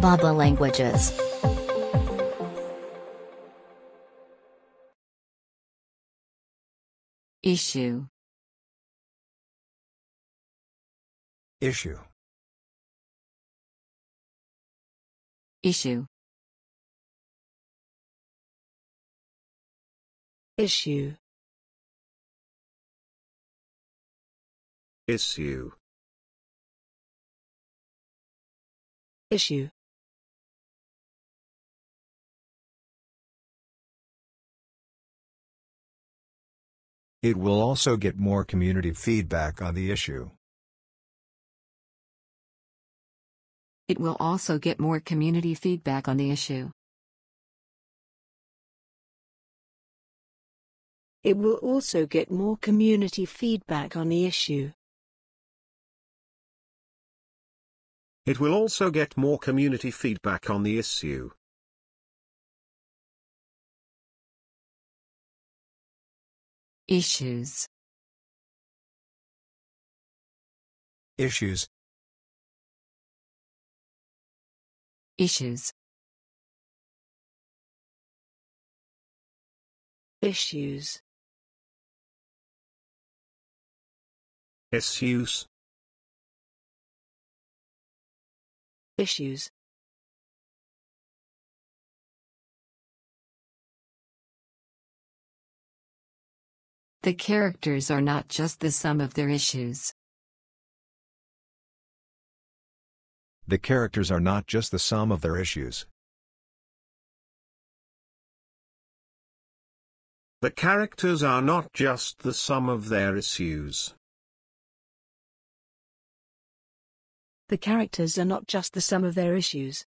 Baba Languages Issue Issue Issue Issue Issue Issue It will also get more community feedback on the issue. It will also get more community feedback on the issue. It will also get more community feedback on the issue. It will also get more community feedback on the issue. Issues. Issues. Issues. Issues. Issues. Issues. The characters are not just the sum of their issues. The characters are not just the sum of their issues. The characters are not just the sum of their issues. The characters are not just the sum of their issues.